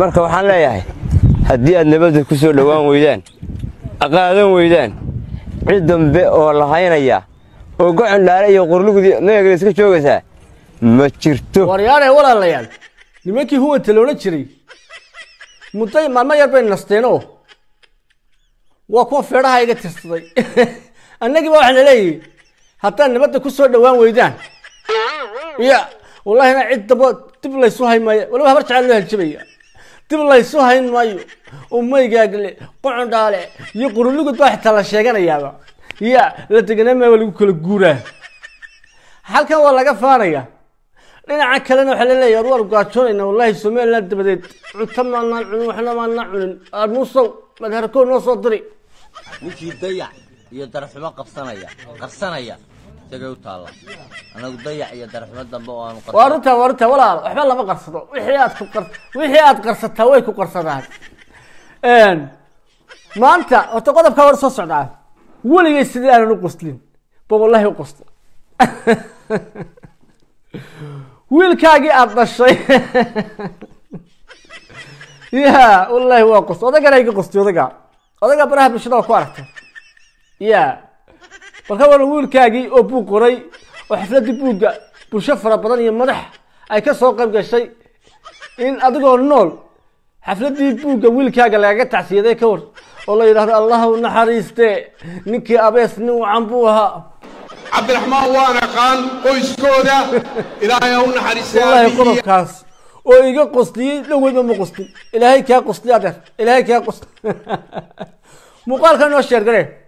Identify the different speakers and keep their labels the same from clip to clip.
Speaker 1: marka waxaan leeyahay haddii aad nabadda ku soo dhowaan weydaan aqaadan weydaan cid dambe oo la haynaya oo gocon dhaare iyo qurlugdii magagala iska joogaysaa ma jirto waryaanay walaalayaal nimankii huwata loola jiray mudday maalmo yar bay nasteenoo waa kuwa feedhaha iga tirsaday annagiiba waxaana leeyihi haddaad nabadda ku soo dhowaan weydaan iyo wallaahina cid dambo dib laysu haymaya waliba habar jecel loo haljabaya dib laysu hayn maayo umaygaagle qocondhaale iyo qurulugud baa xitaa la sheeganayaaba ya la deganaamaa lagu kala guuraa halkan waa laga faanaya dhinaca kalena waxaa laleeya ar waan gaajoonayna wallahi somalilan dabadeed cunto maanaan cunin waxna maanaan cunin aamuusow madharkoo noo soo diri ninkii dayac iyo darafxumo qabsanaya qarsanaya agay u taalla anagu dayac iyo darxumo dambe oo aan waa runtaa waa walaal waxba lama qarsado wixii aad ku wixii aad qarsataa way ku qarsadaan maanta horta qodobkaa war soo socdaa weligay sidii aanan u qoslin ba wallahi u qosta wiilkaagii aada dhashay ya wallahi waa qosta odagaan ayga qosti odagaa odagaa baraha bulshada waa ku aragta ya warka waran wiilkaagii oo buug qoray oo xafladii buugga bulsho fara badan iyo madax ay ka soo qayb gashay in adigoo nool xafladii buugga wiilkaaga lagaga tacsiyaday ka war oo la yidhahdo allahu naxariiste ninkii abees nin wacan buu ahaa cabdiraxmaan waan aqaan qoyskooda ilaahay u naxariiste wallaahi qodobkaas oo iga qostiyey dhoweyba ma qostin ilaahay kaa qosti adeer ilaahay kaa qosti muuqaalka noo sheergare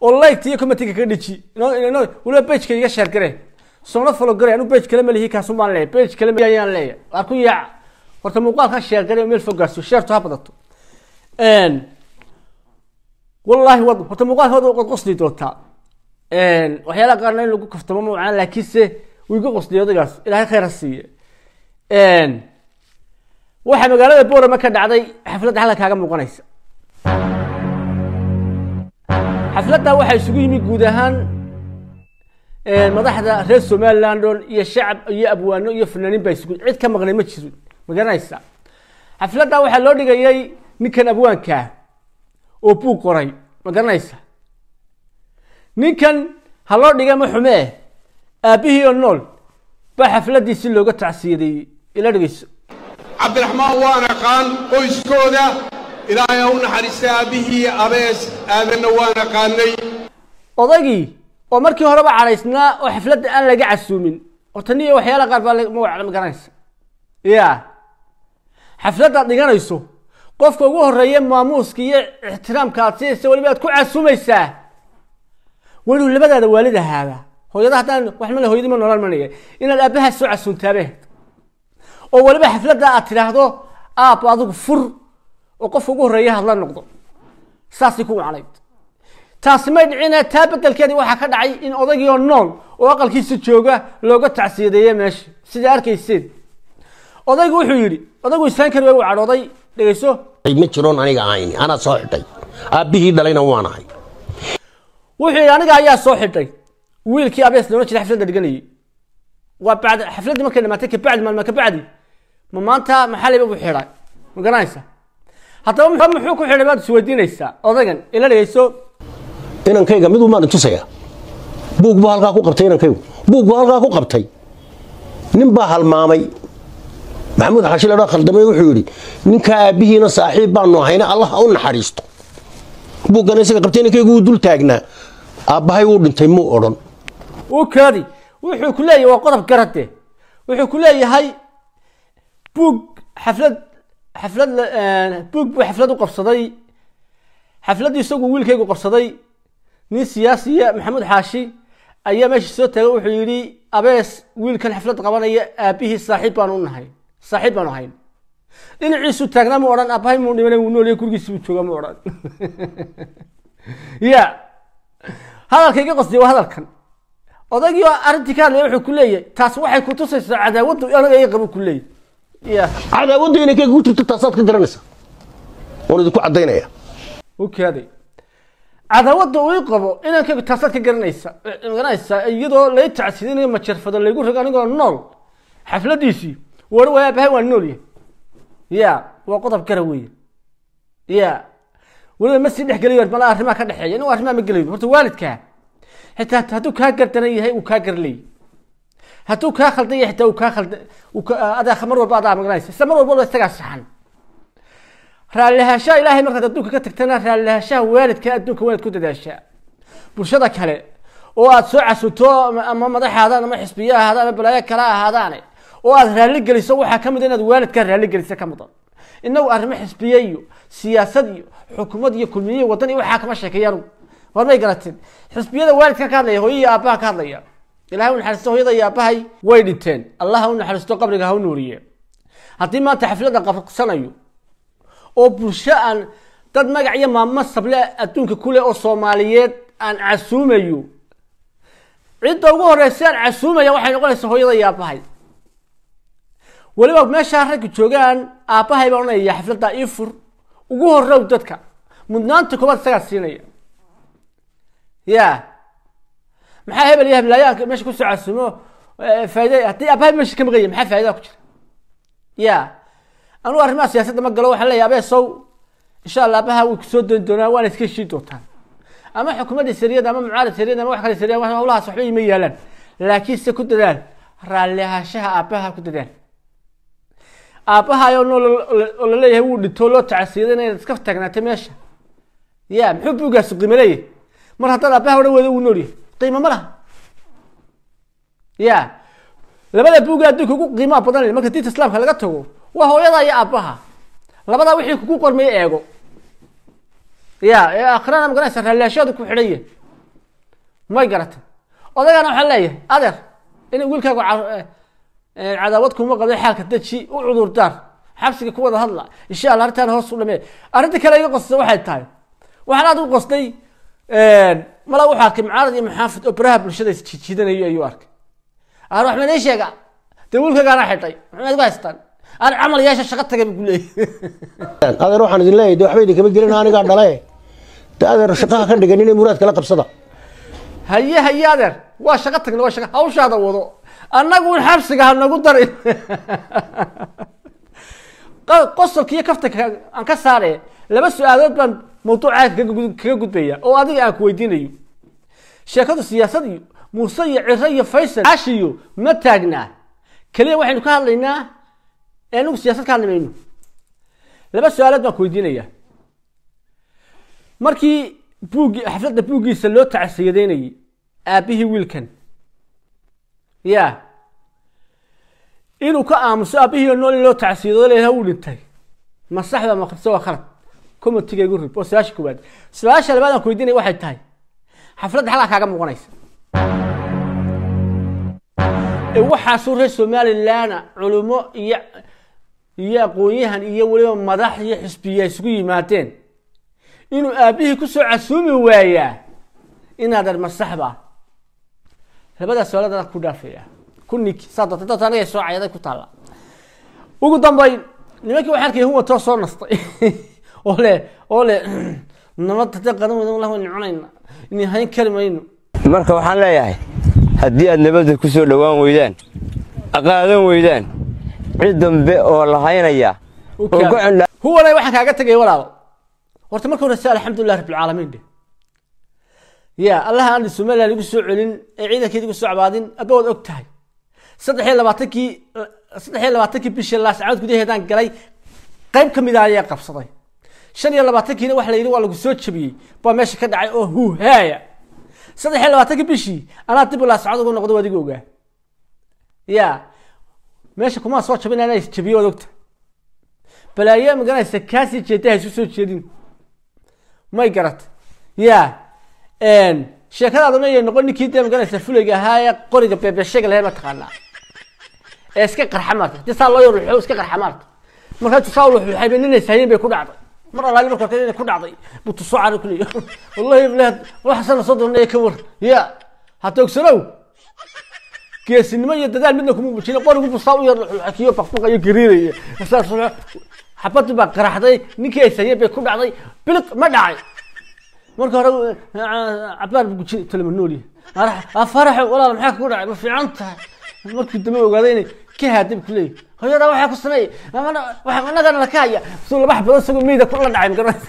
Speaker 1: oo light iyo commentiga kaga dheji n waliba iga sheer soona falo garay anu bage kale malihi kaasun leeyahy bage kale ayaan leeyahy waa ku yaac horta muuqaalkan sheer o meel fogaaso sheertu ha badato wallahi w horta muuqaalka waad qosli doontaa waxyaalaha qaarna in lagu kaftamo mawcaan laakiinse wuu iga qosliya odagaas ilahay khayr ha siiye waxaa magaalada borama ka dhacday xafladda halkan kaaga muuqanaysa xafladda waxaa isugu yimid guud ahaan madaxda reer somalilandon iyo shacab iyo abwaano iyo fanaaniin baa isugu cid ka maqnay ma jirin ma garanaysa xafladda waxaa loo dhigayay ninkan abwaankaa oo buug qoray ma garanaysa ninkan ha loo dhiga ma xumee aabbihii oo nool baa xafladdiisi looga tacsiyadeeyey ila dhegeyso cabdiraxmaan waan aqaan qoyskooda ilaahay ha u naxariista aabbihii abees aadana waan aqaanay odaygii oo markii horeba cadhaysnaa oo xafladda aan laga casuumin horta niyo waxyaala qaar baa ma garanaysa ya xafladdaad dhiganayso qofka ugu horreeya maamuuska iyo ixtiraamka aad siinaysa weliba aad ku casuumaysaa weliu labadaada waalid ahaaba hooyada haddaan wax male hoyadi ma noolaan manaya inaad aabbahaas soo casuuntaabe oo weliba xafladda aad tidhaahdo aab adigu fur oo qof ugu horeeya hadla noqdo saasay ku wacnayd taasi may dhicine eh, taa bedelkeedi waxaa ka dhacay in odaygii oo nool oo aqalkiisa jooga looga tacsiyadeeye meesha sidaa arkayseen odaygu wuxuu yidhi odaygu isaankari waa cadhooday dhegayso ma jiroon aniga ahayn anaa soo xidhay aabbihii dhalayna waan ahay wuxuu yidhi aniga ayaa soo xidhay wiilkii abees loona jira xafladda dhiganayay waa bad xafladdii markay dhamaatay kabacdi maalmaa kabacdi ma maanta maxaa layba buu xidhaa ma garanaysa haddaba m muxuu ku xidhay baad isweydiinaysaa odaygan ilaliyayso inankayga mid umaan itusayaa buug buu halkaa ku qabtay inankaygu buug buu halkaa ku qabtay nin baa halmaamay maxamuud xashilodha khaldamey wuxuu yidhi ninkaa aabihiina saaxiib baanu ahayna allah u naxariisto buuggan isaga qabtay inankaygu wuu dul taagnaa aabbahay wuu dhintay muu odhan wuu kaadi wuxuu ku leeyahay waa qodob garade eh. wuxuu ku leeyahay buug xaflad xaflad eh, buug buu xaflad u qabsaday xafladdu isagu wiilkaygu qabsaday nin siyaasiya ah, maxamuud xaashi ayaa meesha soo taagay wuxuu yidhi abees wiilkan xaflad qabanaya aabbihii saaxiib baan u nahay saaxiib baanu ahayn dhinaciisuu taagnaa mu odhan abahay muu dhimanay wuu noolya gurigiisibuu joogaa mu odhan ya hadalka iga qosdiya waa hadalkan odaygii arrintii ka hadlaya wuxuu ku leeyahy taas waxay kutusaysaa cadaawaddu anaga iga qabu ku leeyahy cadaawada inay kaga jirto taasaad ka garanaysa waan idinku cadaynaya okaday cadaawada uu qabo inaan taasaad ka garanaysa garanaysa iyadoo lay tacsidinayo majarfado laygu rago anigoo nool xafladiisii war waa abahay waa nool yahay ya waa qodob gara weeye ya weliba ma sii dhex gelayo mala arrimaha ka dhexeeya nin arrimaha ma gelayo horta waalidkaa xitaa hadduu kaa gardaran yahay uu kaa garleeyay hadduu kaa khaldan yahay taa kaa alda mar walba adaa maganaysa isla mar walba isagaa saxan raallihaanshaha ilahay markaad adduunka ka tagtana raallihaanshaha waalidka adduunka waanad ku dadaashaa bulshada kale oo aad soo casuto ama madax ahaadaan ama xisbiye ahaadaan ama balaayo kale ahaadaane oo aad raalligeliso waxaa ka mudan ah inaad waalidkaa raalligeliso ka mudan inagu arrimo xisbiye iyo siyaasad iyo xukumad iyo kulmiye wadan iyo waxaa kama sheekeeyaan war may garateen xisbiyada waalidka ka hadlaya hooyo iyo aabbaha ka hadlaya ilahay u naxariisto hooyada yaabahay way dhinteen allaha u naxariisto qabriga ha u nuuriye haddii maanta xafladda qabsanayo oo bulsho aan dad magac iyo maamo sable adduunka kuleh oo soomaaliyeed aan casuumayo cidda ugu horeysa aan casuumaya waxay noqonaysaa hooyada yaabahay weliba meeshaa ragga joogaan aabbahay baa onaya xafladda ii fur ugu horrow dadka mudnaanta koobaad isagaa siinaya ya maxaa hebel iyo heblayaanka meesha kusoo casumo faaiida haddii abaha meesha ka maqanya maxaa faaidaa ku jira ya anugu arrimaha siyaasadda ma galo waxaan leeya abee sow insha allah abaha way kusoo doon doonaan waana iska heshii doontaan ama xukuumadda sariyada ama mucaarad sariyada ama wax kale sariyan hawlahaas waxba ima yaalaan laakiin se ku dadaan raalli aabbaha ku dadaan aabbaha ayoo noo laleeyahay wuu dhintoo loo tacasiyaday inaynad iska tagnaato meesha ya muxuu buugaasu qiimaleeyay mar haddaad aabbaha odhan weyda wuu nool yahay qiimo ma laha ya labada buuga haddii kugu qiimaa badan marka diinta islaamka laga tago waa hooyadaa iyo aabbaha labada wixii kugu qormaya eego ya ee akhirana maganaysa raleeshadu ku xidhan yahy may garata odagana waxaan leeyahay adeer in wiilkaagu cadaawad kuma qabday xaalka deji u cudur xabsiga ku wada hadla insha alla arrintaana hoos u dhame arrinta kale iga qosaysa waxay tahay waxaan aad u qosday mala wuxuu arkay mucaarad iyo maxaafid oo baraha bulshadays jijiidanayo ayuu arkay aan wax mana sheega dawulkagaana ah xidhay maxmed ku aan camal shaqo tagay bu leey adeer waxaan idin leeyahay de waxba idin kama gelin anigaa dhale de adeer shaqaha ka dhigan inay muraad kala qabsada haye haye adeer waa shaqo tagna waa shaqa hawshaada wado annagu xabsiga ha nagu darin qosolkiiyo kafta aan ka saare laba su-aalood baan mawduucaa kaga gudbaya oo adiga aan ku weydiinayo sheekadu siyaasad muuse iyo ciro iyo faysal ashiyo ma taagnaa keliya waxaynu ka hadlaynaa ee anigu siyaasad ka hadli mayno laba su-aalood baan ku weydiinaya markii buuggi xafladda buuggiisa loo tacsiyadeynayay aabbihii wiilkan ya inuu ka aamuso aabihii nool loo tacsiido leeyahay wuu dhintay ma saxda ma qabso waa khalad committee rib oo sagaasha koowaad sagaasha labaad aan ku waxay tahay xafladda xalaa kaaga muuqanaysa e waxaasuu reer somalilan culimo iyo iyo aqoon iyo weliba madax iyo xisbiya isugu yimaadeen inuu aabihii kusoo casuumi waayaa inaadan masaxba labadaas sooladan ku dhaafaya ugu dambayn nimankii waxaan arkay huwatoo soo nastay oo le oo le nabad hadda qadan weyda waynu cunayna in hayn kari mayno marka waxaan leeyahay haddii aad nabadda ku soo dhowaan weydaan qaadan weydaan cid dambe oo la haynaya huwana waxaan kaaga tegay walaalo horta marka hore si alxamdulilah rabbilcaalamiin dheh ya allaha aan somalilan igu soo celin ee ciidankeed igu soo cabaadin abba waad og tahay saddex iyo labaatankii e, saddex iyo labaatankii bishii laascadood gudaheedaan galay qayb ka mid a ah ayaa qabsaday shan iyo labaatankiina waxa la yidhi waa lagu soo jabiyey baa meesha ka dhacay oo huuhaaya saddex iyo labaatankii bishii anaa dib laascod ugu noqdo adigu ogaa ya meesha kumaa soo jabin anaa isjabiyo waad ogta balaayo maganaysa kaasii jeedda ha soo jeedin may garata ya sheekadaaduna iyoy noqon ninkii dee maganaysa fulayga ahaa ee qoriga beebeshayga lahe mataqaanaa iska qarxa maarta hadii saa loo yar wuxuu iska qarxa maarta markaa tusaal wuxuu xaybay nin ishayin bay ku dhacday mar alaali markaa kale ku dhacday buu tusoo caro ku leeyahay wallahi iblaad wax sana soo doonay ka war ya ha toogsanow geesinimo iyo dadaal midna kuma muujina qorigu buu saa u yar wuxuu xakiyo baqbaq iyo gariiraya saas xabadu baa qaraxday ninkii ishayin bay ku dhacday bilik ma dhacay marka hore cabbaar buu guji talemanoliya afarax walaal maxaa ku dhacay ma fiican tahay markii dambe ogaaday inay kahadib kuley hooyada waxaa ku samey anagana lakahaya sulabax badan isagoo meyda kula dhacay magaranaysa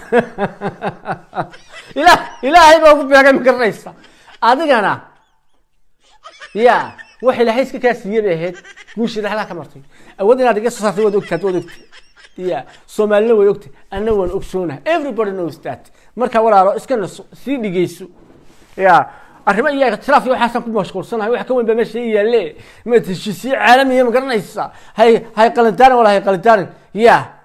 Speaker 1: ila ilaahay baa ugu beegay magaranaysa adigana ya wax ilaahay iska kaa siiye bay ahayd guushii dhaxlaa ka martay awood inaad iga soo saartay waad ogtaad waad ogtay ya soomaalina way ogtay anna waan ogsoonahay everybody knows that marka walaalo iska naso sii dhigeyso ya arrimo iyo ikhtilaaf iyo waxaasaan ku mashquulsanahay wax ka weyn baa meesha i yaalle ma heshiisiye caalamiya ma garanaysa hay hay qalintaanin wala hay qalintaanin ya